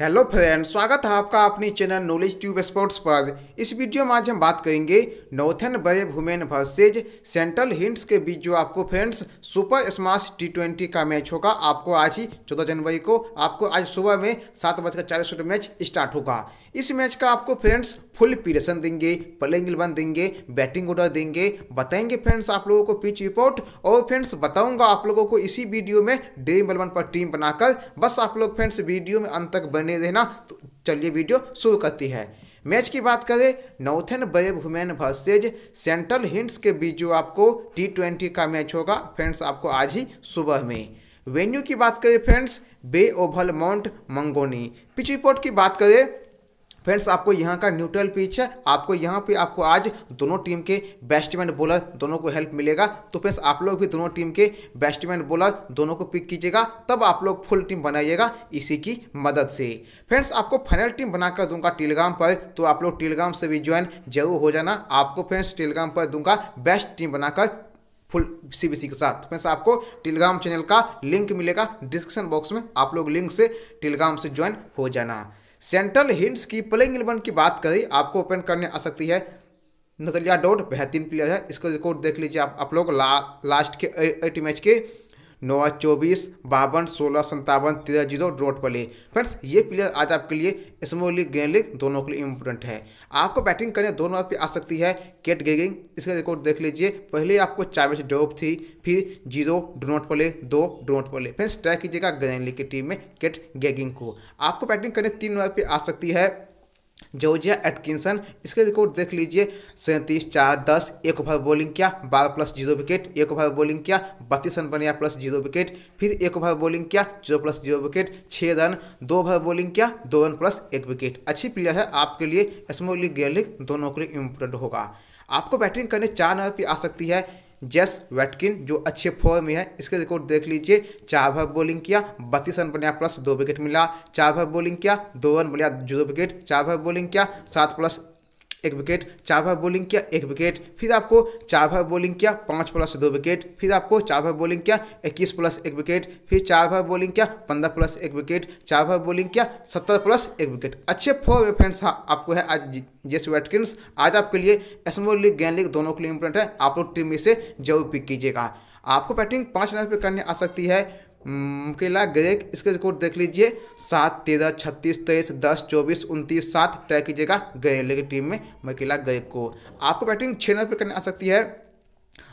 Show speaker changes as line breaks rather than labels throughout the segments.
hello friend स्वागत है आपका अपनी चैनल नॉलेज ट्यूब स्पोर्ट्स पर इस वीडियो में आज हम बात करेंगे नॉर्थन बरे वुमेन वर्सेज सेंट्रल हिंट्स के बीच जो आपको friends super smash T twenty का मैच होगा आपको आज ही चौदह जनवरी को आपको आज सुबह में सात बजकर चालीस मिनट मैच स्टार्ट होगा इस मैच का आपको फ्रेंड्स फुल पीरेशन देंगे प्लेइंग इलेवन देंगे बैटिंग ऑर्डर देंगे बताएंगे फ्रेंड्स आप लोगों को पिच रिपोर्ट और फ्रेंड्स बताऊंगा आप लोगों को इसी वीडियो में ड्रीम इलेवन पर टीम बनाकर बस आप लोग फ्रेंड्स वीडियो में अंत तक बन करने देना तो चलिए वीडियो शुरू करती है मैच की बात करें Northern Brave Women versus Central Hinds के बीच जो आपको टी ट्वेंटी का मैच होगा फ्रेंड्स आपको आज ही सुबह में वेन्यू की बात करें friends Bay Oval Mount Maunganui pitch report की बात करें फ्रेंड्स आपको यहाँ का न्यूट्रल पिच है आपको यहाँ पे आपको आज दोनों टीम के बैट्समैन बोलर दोनों को हेल्प मिलेगा तो फ्रेंड्स आप लोग भी दोनों टीम के बैट्समैन बोलर दोनों को पिक कीजिएगा तब आप लोग फुल टीम बनाइएगा इसी की मदद से फ्रेंड्स आपको फाइनल टीम बनाकर दूंगा टेलीग्राम पर तो आप लोग टेलीग्राम से भी ज्वाइन जरूर हो जाना आपको फ्रेंड्स टेलीग्राम पर दूंगा बेस्ट टीम बनाकर फुल सीबीसी के साथ तो फ्रेंड्स आपको टेलीग्राम चैनल का लिंक मिलेगा डिस्क्रिप्शन बॉक्स में आप लोग लिंक से टेलीग्राम से ज्वाइन हो जाना सेंट्रल हिंट्स की प्लेइंग इलेवन की बात करें आपको ओपन करने आ सकती है नजरिया डोड बेहतरीन प्लेयर है इसको रिकॉर्ड देख लीजिए आप आप लोग ला, लास्ट के एट मैच के नौ चौबीस बावन सोलह संतावन तेरह जीरो डॉट पर ले फ्रेंड्स ये प्लेयर आज आपके लिए स्मॉल लीग गेंद लीग दोनों के लिए इंपोर्टेंट है आपको बैटिंग करने दोनों पे आ सकती है केट गेगिंग इसका रिकॉर्ड देख लीजिए पहले आपको चार डॉप थी फिर जीरो डोनोट पले दो डोनोट पले फ्रेंड्स ट्राई कीजिएगा ग्रैंड लीग की टीम में केट गेगिंग को आपको बैटिंग करने तीन नंबर पर आ सकती है जोजिया एटकिंसन इसके रिकॉर्ड देख लीजिए सैंतीस चार दस एक ओवर बॉलिंग किया बारह प्लस जीरो विकेट एक ओवर बॉलिंग किया बत्तीस रन बनाया प्लस जीरो विकेट फिर एक ओवर बॉलिंग किया जीरो प्लस जीरो विकेट छः रन दो ओवर बॉलिंग किया दो रन प्लस एक विकेट अच्छी प्लेयर है आपके लिए स्मॉल लीग गेयर लीग दोनों के लिए इम्पोर्टेंट होगा आपको बैटिंग करने चार नंबर पर आ सकती है जेस वेटकिन जो अच्छे फॉर्म में है इसके रिकॉर्ड देख लीजिए चार ओवर बॉलिंग किया बत्तीस रन बनाया प्लस दो विकेट मिला चार ओवर बॉलिंग किया दो रन बनाया जीरो विकेट चार ओवर बॉलिंग किया सात प्लस एक विकेट चार बार बॉलिंग किया एक विकेट फिर आपको चार बार बॉलिंग किया पाँच प्लस दो विकेट फिर आपको चार बार बॉलिंग किया इक्कीस प्लस एक विकेट फिर चार बार बॉलिंग किया पंद्रह प्लस एक विकेट चार बार बॉलिंग किया सत्तर प्लस एक विकेट अच्छे फोर फ्रेंड्स हाँ, आपको है आज जेस वेटकिंस आज आपके लिए स्मॉल लीग गैन लीग दोनों के लिए इंपोर्टेंट है आप लोग टीम में से जरूर पिक कीजिएगा आपको बैटिंग पाँच रन पर करने आ सकती है हम्म, केला ग्रेक इसके रिकॉर्ड देख लीजिए सात तेरह छत्तीस तेईस दस चौबीस उनतीस सात ट्राई कीजिएगा गए लेकिन टीम में मकेला ग्रेक को आपको बैटिंग छः नंबर पर करने आ सकती है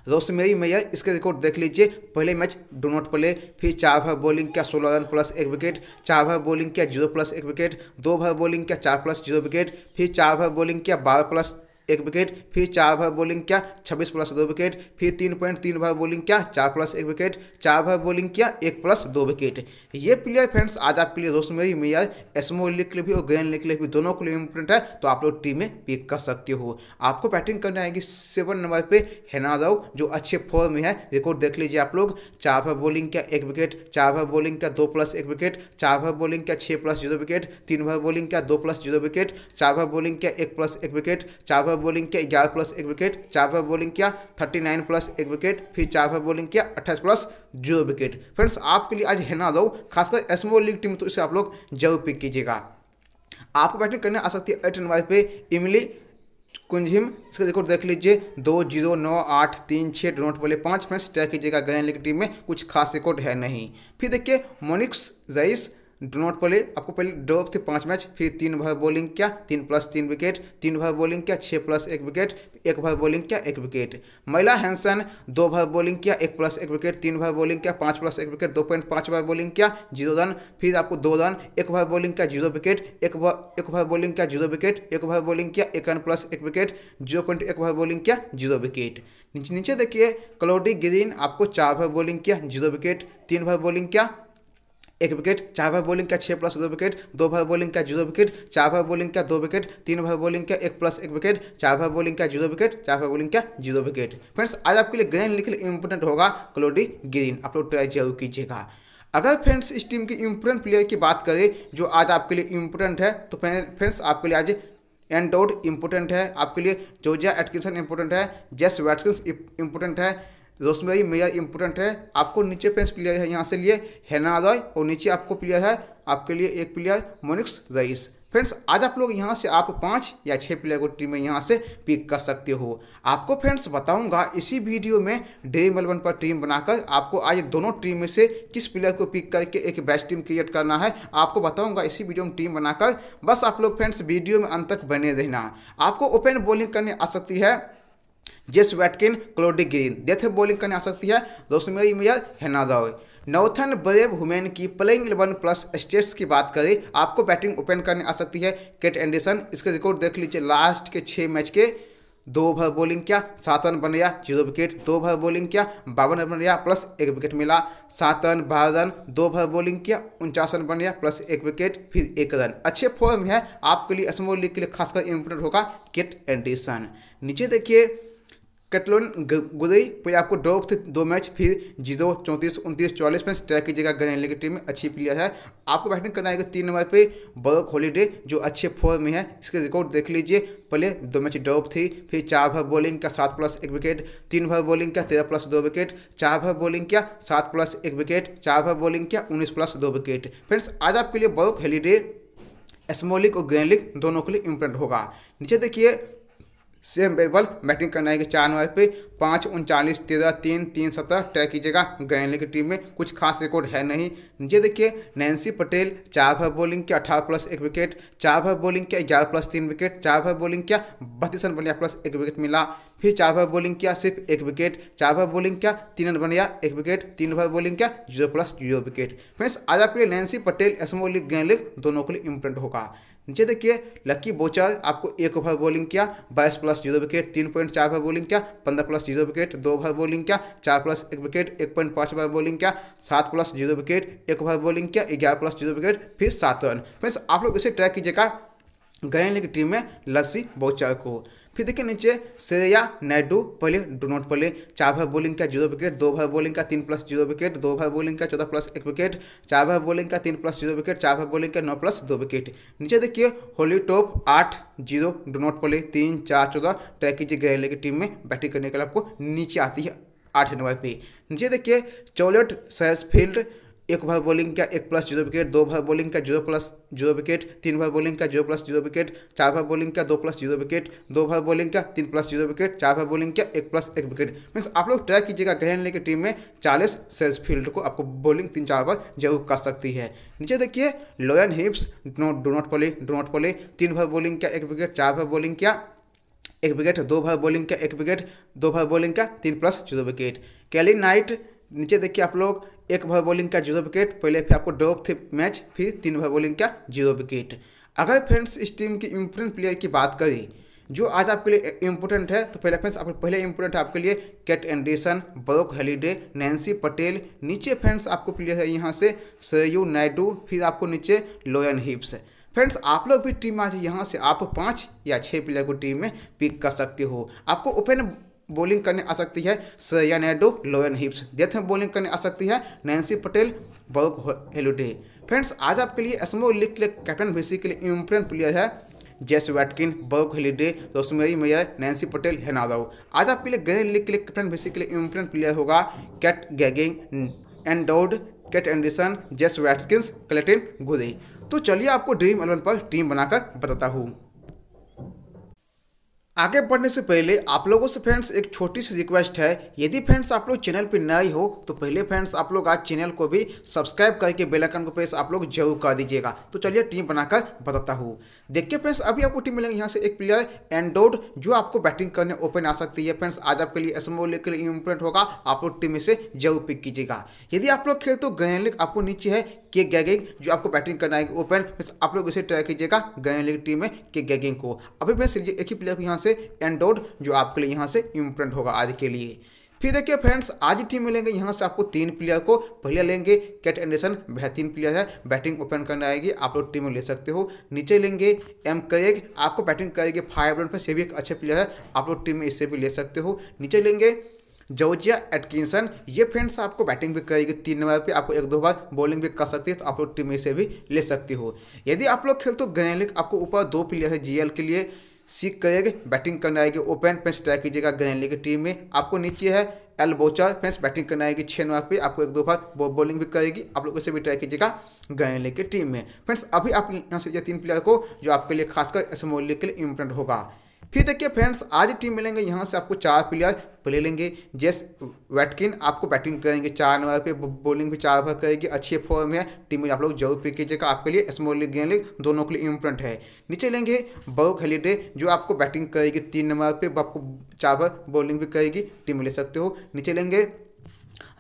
रोशमेरी मैयर इसके रिकॉर्ड देख लीजिए पहले मैच डो नॉट प्ले फिर चार भर बॉलिंग क्या सोलह रन प्लस एक विकेट चार भर बॉलिंग क्या जीरो प्लस एक विकेट दो भर बॉलिंग क्या चार प्लस जीरो विकेट फिर चार भर बॉलिंग क्या बारह प्लस एक विकेट फिर चार ओवर बॉलिंग क्या छब्बीस प्लस दो विकेट फिर तीन पॉइंट तीन ओवर बॉलिंग क्या चार प्लस एक विकेट चार ओवर बॉलिंग क्या एक प्लस दो विकेट ये प्लेयर फ्रेंड्स आज आपके लिए दोस्त मेरी मैं एसमो लिख के लिए भी और गेंद लिख के लिए भी दोनों के लिए इंपोर्टेंट है तो आप लोग टीम में पिक कर सकते हो आपको बैटिंग करने आएगी सेवन नंबर पर हेना जो अच्छे फॉर्म में है रिकॉर्ड देख लीजिए आप लोग चार ओवर बॉलिंग क्या एक विकेट चार ओवर बॉलिंग क्या दो प्लस एक विकेट चार ओवर बॉलिंग क्या छः प्लस जीरो विकेट तीन ओवर बॉलिंग क्या दो प्लस जीरो विकेट चार ओवर बॉलिंग क्या एक प्लस एक विकेट चार बार बॉलिंग किया ग्यारह प्लस एक विकेट चार बार बॉलिंग किया थर्टी नाइन प्लस एक विकेट फिर चार बार बॉलिंग किया अट्ठाईस प्लस जीरो विकेट फ्रेंड्स आपके लिए आज है ना जाओ खासकर स्मॉल लीग टीम तो इसे आप लोग जरूर पिक कीजिएगा आपको बैटिंग करने आ सकती है एट एंड वाइज पे इमली कुंजिम इसका रिकॉर्ड देख लीजिए दो जीरो नौ आठ तीन छः डोनोट बोले पाँच फ्रेंड्स ट्रैक कीजिएगा गहन लीग टीम में कुछ खास रिकॉर्ड है नहीं फिर देखिए मोनिक्स जईस डोनोट पहले आपको पहले ड्रॉप थे पाँच मैच फिर तीन ओवर बॉलिंग क्या तीन प्लस तीन विकेट तीन ओवर बॉलिंग क्या छः प्लस एक विकेट एक ओवर बॉलिंग क्या एक विकेट महिला हैंसन दो ओवर बॉलिंग क्या एक प्लस एक विकेट तीन ओवर बॉलिंग क्या पाँच प्लस एक विकेट दो पॉइंट पाँच ओवर बॉलिंग क्या जीरो रन फिर आपको दो रन एक ओवर बॉलिंग क्या जीरो विकेट एक एक ओवर बॉलिंग क्या जीरो विकेट एक ओवर बॉलिंग क्या एक रन प्लस एक विकेट जीरो पॉइंट एक ओवर बॉलिंग क्या जीरो विकेट नीचे नीचे देखिए क्लोडी ग्रीन आपको चार ओवर बॉलिंग किया जीरो विकेट तीन ओवर बॉलिंग क्या एक विकेट चार बार बॉलिंग का छः प्लस दो विकेट दो बार बॉलिंग का जीरो विकेट चार बार बॉलिंग का दो विकेट तीन बार बॉलिंग का एक प्लस एक विकेट चार बार बॉलिंग का जीरो विकेट चार बार बॉलिंग का जीरो विकेट फ्रेंड्स आज आपके लिए ग्रहण लिख इंपोर्टेंट होगा क्लोडी ग्रीन आप लोग ट्राई जरूर कीजिएगा अगर फ्रेंड्स इस टीम के इम्पोर्टेंट प्लेयर की बात करें जो आज आपके लिए इम्पोर्टेंट है तो फ्रेंड्स आपके लिए आज एंड डाउट इम्पोर्टेंट है आपके लिए जोजिया एटकिसन इम्पोर्टेंट है जेस वैटकिस इम्पोर्टेंट है तो दोस्तों भाई मेजर इंपॉर्टेंट है आपको नीचे फ्रेंड्स प्लेयर है यहाँ से लिए हैना रॉय और नीचे आपको प्लेयर है आपके लिए एक प्लेयर मोनिक्स रईस फ्रेंड्स आज आप लोग यहाँ से आप पाँच या छः प्लेयर को टीम में यहाँ से पिक कर सकते हो आपको फ्रेंड्स बताऊंगा इसी वीडियो में डे मलबन पर टीम बनाकर आपको आज दोनों टीम में से किस प्लेयर को पिक करके एक बेस्ट टीम क्रिएट करना है आपको बताऊंगा इसी वीडियो में टीम बनाकर बस आप लोग फ्रेंड्स वीडियो में अंत तक बने रहना आपको ओपन बॉलिंग करने आ सकती है Jess Watkin Claudie Green death bowling करने आ सकती है दोस्तों मेरी उम्मीद हैना जाओ नौथन ब्रेव हुमेन की प्लेइंग इलेवन प्लस स्टेट्स की बात करें आपको बैटिंग ओपन करने आ सकती है केट एंडरसन इसके रिकॉर्ड देख लीजिए लास्ट के छः मैच के दो ओवर बॉलिंग किया सात रन बन गया जीरो विकेट दो ओवर बॉलिंग किया बावन रन बन गया प्लस एक विकेट मिला सात रन बारह रन दो ओवर बॉलिंग किया उनचास रन बन गया प्लस एक विकेट फिर एक रन अच्छे फॉर्म है आपके लिए स्मॉल लीग के लिए खासकर इंपोर्टेंट होगा किट एंडरसन नीचे देखिए कैटलोन गुदई पूरे आपको ड्रॉप थे दो मैच फिर जीरो चौंतीस उनतीस चौलीस में ट्रैक कीजिएगा ग्रैंडली की टीम में अच्छी प्लेयर है आपको बैटिंग करना है तीन नंबर पे बर्क हॉलीडे जो अच्छे फॉर्म में है इसके रिकॉर्ड देख लीजिए पहले दो मैच ड्रॉप थी फिर चार भर बॉलिंग का सात प्लस एक विकेट तीन भर बॉलिंग का तेरह प्लस दो विकेट चार भर बॉलिंग का सात प्लस एक विकेट चार भर बॉलिंग किया उन्नीस प्लस दो विकेट फ्रेंड्स आज आपके लिए बर्क हॉलीडे स्मॉलिक और ग्रैंड लीग दोनों के लिए इम्पोर्टेंट होगा नीचे देखिए सेम बेबल बैटिंग करने आएगी चार नंबर पे पाँच उनचालीस तेरह तीन तीन सत्रह ट्रैक कीजिएगा गैनली की टीम में कुछ खास रिकॉर्ड है नहीं ये देखिए नैन्सी पटेल चार भर बॉलिंग किया अठारह प्लस एक विकेट चार भर बॉलिंग किया ग्यारह प्लस तीन विकेट चार भर बॉलिंग किया बत्तीस रन बनिया प्लस एक विकेट मिला फिर चार भर बॉलिंग किया सिर्फ एक विकेट चार भर बॉलिंग किया तीन रन बनिया एक विकेट तीन ओवर बॉलिंग किया zero plus zero wicket friends आज आपके लिए Nancy Patel small league grand league दोनों के लिए इम्पोर्टेंट होगा नीचे देखिए लक्की बोचर आपको एक ओवर बॉलिंग किया बाईस प्लस जीरो विकेट तीन पॉइंट चार ओवर बॉलिंग किया पंद्रह प्लस जीरो विकेट दो ओवर बॉलिंग किया चार प्लस एक विकेट एक पॉइंट पाँच ओवर बॉलिंग किया सात प्लस जीरो विकेट एक ओवर बॉलिंग किया ग्यारह प्लस जीरो विकेट फिर सात रन फ्रेंड्स आप लोग इसे ट्रैक कीजिएगा गए की टीम में लस्सी बोचर को फिर देखिए नीचे श्रेया नायडू पहले डू नॉट पहले चार भाई बॉलिंग का जीरो विकेट दो भाई बॉलिंग का तीन प्लस जीरो विकेट दो भाई बॉलिंग का चौदह प्लस एक विकेट चार भाई बॉलिंग का तीन प्लस जीरो विकेट चार भाई बॉलिंग का नौ प्लस दो विकेट नीचे देखिए होली टॉप आठ जीरो डो नॉट पहले तीन चार चौदह ट्रैक कीजिए गहले की टीम में बैटिंग करने के लिए आपको नीचे आती है आठ नंबर पे नीचे देखिए चौलेट सैसफील्ड एक ओवर बॉलिंग का एक प्लस जीरो विकेट दो ओवर बॉलिंग का जीरो प्लस जीरो विकेट तीन ओवर बॉलिंग का जीरो प्लस जीरो विकेट चार ओवर बॉलिंग का दो प्लस जीरो विकेट दो ओवर बॉलिंग का तीन प्लस जीरो विकेट चार ओवर बॉलिंग का एक प्लस एक विकेट मीन्स आप लोग ट्राई कीजिएगा गहन की टीम में चालीस सेल्स फील्ड को आपको बॉलिंग तीन चार ओवर जरूर कर सकती है नीचे देखिए लोयन हिप्स do not Polly do not Polly तीन ओवर बॉलिंग का एक विकेट चार ओवर बॉलिंग का एक विकेट दो ओवर बॉलिंग का एक विकेट दो ओवर बॉलिंग का तीन plus zero wicket Kayley Knight नीचे देखिए आप लोग एक ओवर बॉलिंग का जीरो विकेट पहले फिर आपको डॉप थे मैच फिर तीन ओवर बॉलिंग का जीरो विकेट अगर फ्रेंड्स इस टीम की इम्पोर्टेंट प्लेयर की बात करें जो आज आपके लिए इम्पोर्टेंट है तो पहले फ्रेंड्स आपको पहले इम्पोर्टेंट आपके लिए Kate Anderson Brooke Halliday Nancy Patel नीचे फ्रेंड्स आपको प्लेयर है यहाँ से सरयू नायडू फिर आपको नीचे लोयन हिप्स फ्रेंड्स आप लोग भी टीम आज यहाँ से आप पाँच या छः प्लेयर को टीम में पिक कर सकते हो आपको ओपन बॉलिंग करने आ सकती है सैया नायडू लोयन हिप्स डेथ में बॉलिंग करने आ सकती है Nancy Patel Brooke Halliday friends आज आपके लिए एसमो लीग के लिए कैप्टन भीसी के लिए इम्पोर्टेंट प्लेयर है Jess Watkin Brooke Halliday Rosemary Mair Nancy Patel हेनादाऊ आज आपके लिए गैर लीग के लिए कैप्टन भीसी के लिए इम्पोर्टेंट प्लेयर होगा कैट गैगिंग एंडोड कैट एंडरसन जेस वैटकिन क्लेटिन गुदे तो चलिए आपको ड्रीम एलेवन पर टीम बनाकर बताता हूँ आगे बढ़ने से पहले आप लोगों से फ्रेंड्स एक छोटी सी रिक्वेस्ट है यदि फ्रेंड्स आप लोग चैनल पर नए हो तो पहले फ्रेंड्स आप लोग आज चैनल को भी सब्सक्राइब करके बेल आइकन को प्रेस आप लोग जरूर कर दीजिएगा तो चलिए टीम बनाकर बताता हूँ देखिए फ्रेंड्स अभी आपको टीम मिलेंगे यहाँ से एक प्लेयर एंडोड जो आपको बैटिंग करने ओपन आ सकती है फ्रेंड्स आज आपके लिए एसमो लेकर के लिए इम्पोर्टेंट होगा आप लोग टीम में से जरूर पिक कीजिएगा यदि आप लोग खेल तो गैन लीग आपको नीचे है केक गैगिंग जो आपको बैटिंग करना है ओपन आप लोग इसे ट्राई कीजिएगा गैन लीग टीम में केक गैगिंग को अभी मैं एक ही प्लेयर को यहाँ से एंडोड जो आपके लिए यहाँ से इम्पोर्टेंट होगा आज के लिए फिर देखिए फ्रेंड्स आज ही टीम मिलेंगे यहाँ से आपको तीन प्लेयर को पहले लेंगे कैट एंडरसन बेहतरीन प्लेयर है बैटिंग ओपन करने आएगी आप लोग टीम में ले सकते हो नीचे लेंगे एम करेग आपको बैटिंग करेगी फाइव रन पर से भी एक अच्छे प्लेयर है आप लोग टीम में इससे भी ले सकते हो नीचे लेंगे जोजिया एटकिंसन ये फ्रेंड्स आपको बैटिंग भी करेगी तीन नंबर पे आपको एक दो बार बॉलिंग भी कर सकती है तो आप लोग टीम से भी ले सकती हो यदि आप लोग खेल तो ग्रैंड आपको ऊपर दो प्लेयर है जीएल के लिए सीख करेगी बैटिंग करने आएगी ओपन पे ट्राई कीजिएगा ग्रैंड की टीम में आपको नीचे है एल बोचर फेंस बैटिंग करने आएगी छः नंबर पर आपको एक दो बार बॉलिंग भी करेगी आप लोग उसे भी ट्राई कीजिएगा गए की टीम में फ्रेंड्स अभी आप यहाँ से तीन प्लेयर को जो आपके लिए खासकर इस लीग के लिए इम्पोर्टेंट होगा फिर देखिए फ्रेंड्स आज टीम मिलेंगे यहाँ से आपको चार प्लेयर प्ले लेंगे जेस वैटकिन आपको बैटिंग करेंगे चार नंबर पे बॉलिंग भी चार ओवर करेगी अच्छे फॉर्म है टीम में आप लोग जरूर पिक कीजिएगा आपके लिए स्मॉल लीग गेम लीग दोनों के लिए इम्पोर्टेंट है नीचे लेंगे बहु खलीडे जो आपको बैटिंग करेगी तीन नंबर पर आपको चार ओवर बॉलिंग भी करेगी टीम ले सकते हो नीचे लेंगे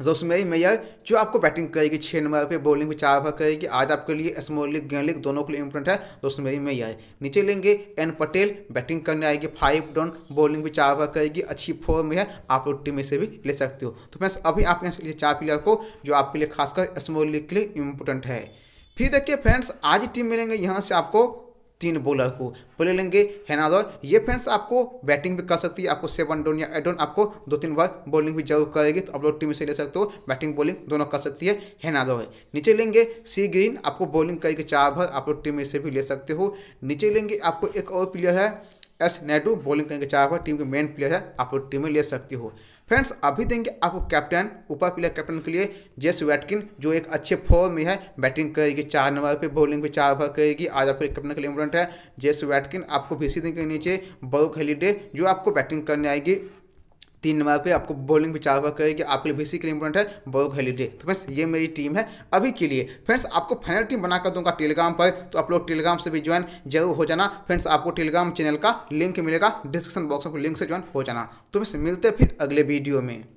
जोस मेरी मैयर जो आपको बैटिंग करेगी छः नंबर पे बॉलिंग में चार ओवर करेगी आज आपके लिए स्मॉल लीग गेंद लीग दोनों के लिए इंपोर्टेंट है जोस तो मेरी मैयर नीचे लेंगे एन पटेल बैटिंग करने आएगी फाइव डाउन बॉलिंग भी चार ओवर करेगी अच्छी फॉर्म में है आप लोग टीम में से भी ले सकते हो तो फ्रेंड्स अभी आपके से चार प्लेयर को जो आपके लिए खासकर स्मॉल लीग के लिए इंपोर्टेंट है फिर देखिए फ्रेंड्स आज टीम मिलेंगे यहाँ से आपको तीन बॉलर को प्ले लेंगे हेनादौर ये फ्रेंड्स आपको बैटिंग भी कर सकती है आपको सेवन डोन या एडोन आपको दो तीन बार बॉलिंग भी जरूर करेगी तो आप लोग टीम से ले सकते हो बैटिंग बॉलिंग दोनों कर सकती है हेनादौर है नीचे लेंगे सी ग्रीन आपको बॉलिंग करेगी चार भर आप लोग टीम से भी ले सकते हो नीचे लेंगे आपको एक और प्लेयर है एस नेडू बॉलिंग करेंगे चार भर टीम के मेन प्लेयर है आप लोग टीम में ले सकते हो फ्रेंड्स अभी देंगे आपको कैप्टन ऊपर प्लेयर कैप्टन के लिए जेस वैटकिन जो एक अच्छे फॉर्म में है बैटिंग करेगी चार नंबर पे बॉलिंग पे चार ओवर करेगी आज आपके कैप्टन के लिए इंपॉर्टेंट है जेस वैटकिन आपको भी सी देंगे नीचे बहु हेलीडे जो आपको बैटिंग करने आएगी तीन नंबर पे आपको बॉलिंग भी चार बार करेगी कि आपके लिए बेसिकली इंपॉर्टेंट है बॉल डे तो फ्रेंड्स ये मेरी टीम है अभी के लिए फ्रेंड्स आपको फाइनल टीम बनाकर दूंगा टेलीग्राम पर तो आप लोग टेलीग्राम से भी ज्वाइन जरूर हो जाना फ्रेंड्स आपको टेलीग्राम चैनल का लिंक मिलेगा डिस्क्रिप्शन बॉक्स में लिंक से ज्वाइन हो जाना तो बस मिलते फिर अगले वीडियो में